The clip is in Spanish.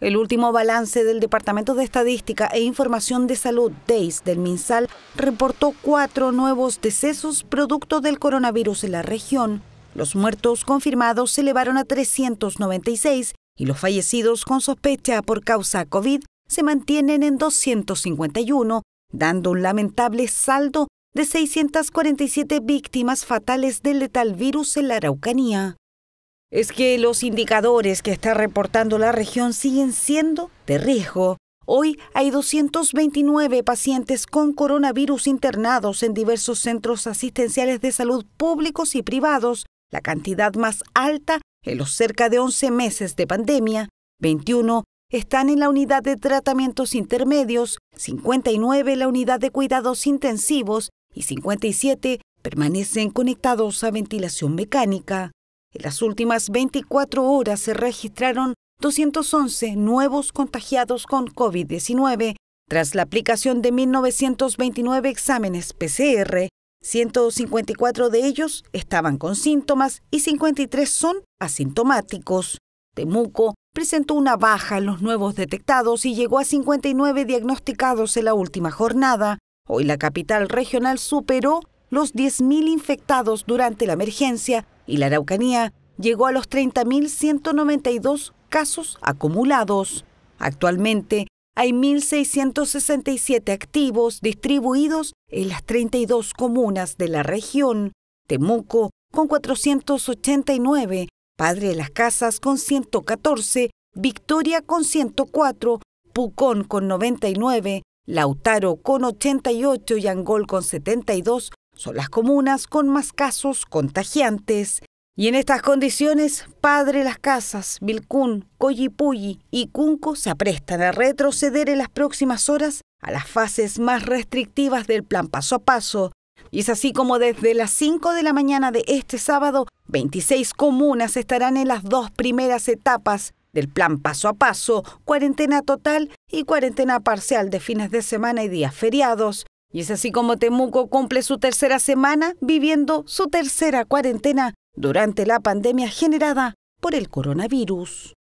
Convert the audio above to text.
El último balance del Departamento de Estadística e Información de Salud, DEIS, del MinSal, reportó cuatro nuevos decesos producto del coronavirus en la región. Los muertos confirmados se elevaron a 396 y los fallecidos con sospecha por causa COVID se mantienen en 251, dando un lamentable saldo de 647 víctimas fatales del letal virus en la Araucanía es que los indicadores que está reportando la región siguen siendo de riesgo. Hoy hay 229 pacientes con coronavirus internados en diversos centros asistenciales de salud públicos y privados, la cantidad más alta en los cerca de 11 meses de pandemia. 21 están en la unidad de tratamientos intermedios, 59 en la unidad de cuidados intensivos y 57 permanecen conectados a ventilación mecánica. En las últimas 24 horas se registraron 211 nuevos contagiados con COVID-19 tras la aplicación de 1.929 exámenes PCR 154 de ellos estaban con síntomas y 53 son asintomáticos. Temuco presentó una baja en los nuevos detectados y llegó a 59 diagnosticados en la última jornada. Hoy la capital regional superó los 10.000 infectados durante la emergencia y la Araucanía llegó a los 30.192 casos acumulados. Actualmente hay 1.667 activos distribuidos en las 32 comunas de la región. Temuco con 489, Padre de las Casas con 114, Victoria con 104, Pucón con 99, Lautaro con 88 y Angol con 72 son las comunas con más casos contagiantes. Y en estas condiciones, Padre Las Casas, Vilcún, Collipulli y Cunco se aprestan a retroceder en las próximas horas a las fases más restrictivas del plan paso a paso. Y es así como desde las 5 de la mañana de este sábado, 26 comunas estarán en las dos primeras etapas del plan paso a paso, cuarentena total y cuarentena parcial de fines de semana y días feriados, y es así como Temuco cumple su tercera semana viviendo su tercera cuarentena durante la pandemia generada por el coronavirus.